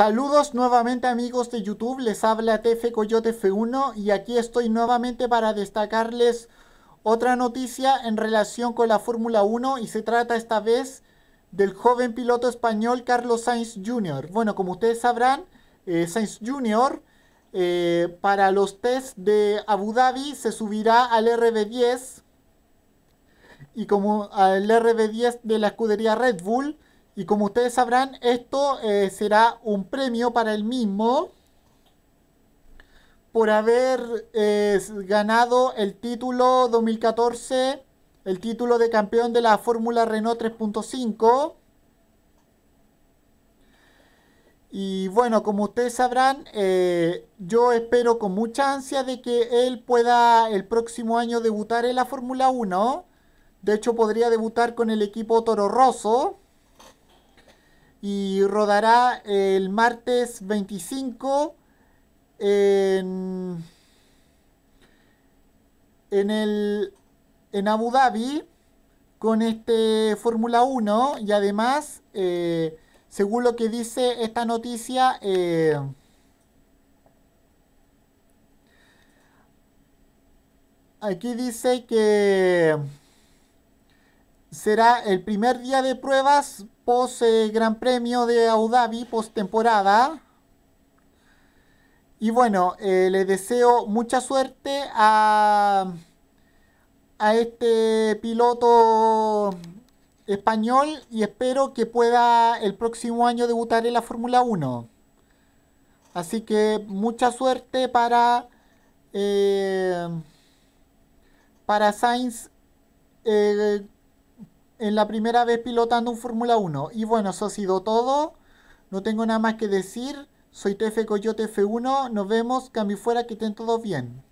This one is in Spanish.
Saludos nuevamente amigos de YouTube, les habla TF Coyote F1 y aquí estoy nuevamente para destacarles otra noticia en relación con la Fórmula 1 y se trata esta vez del joven piloto español Carlos Sainz Jr. Bueno, como ustedes sabrán, eh, Sainz Jr. Eh, para los test de Abu Dhabi se subirá al RB10 y como al RB10 de la escudería Red Bull y como ustedes sabrán, esto eh, será un premio para él mismo por haber eh, ganado el título 2014, el título de campeón de la Fórmula Renault 3.5. Y bueno, como ustedes sabrán, eh, yo espero con mucha ansia de que él pueda el próximo año debutar en la Fórmula 1. De hecho, podría debutar con el equipo Toro Rosso y rodará el martes 25 en, el, en Abu Dhabi con este Fórmula 1 y además, eh, según lo que dice esta noticia, eh, aquí dice que será el primer día de pruebas eh, Gran Premio de Abu Dhabi, post temporada. Y bueno, eh, le deseo mucha suerte a, a este piloto español y espero que pueda el próximo año debutar en la Fórmula 1. Así que mucha suerte para, eh, para Sainz. el en la primera vez pilotando un Fórmula 1. Y bueno, eso ha sido todo. No tengo nada más que decir. Soy TF Coyote F1. Nos vemos. Cambio fuera. Que estén todos bien.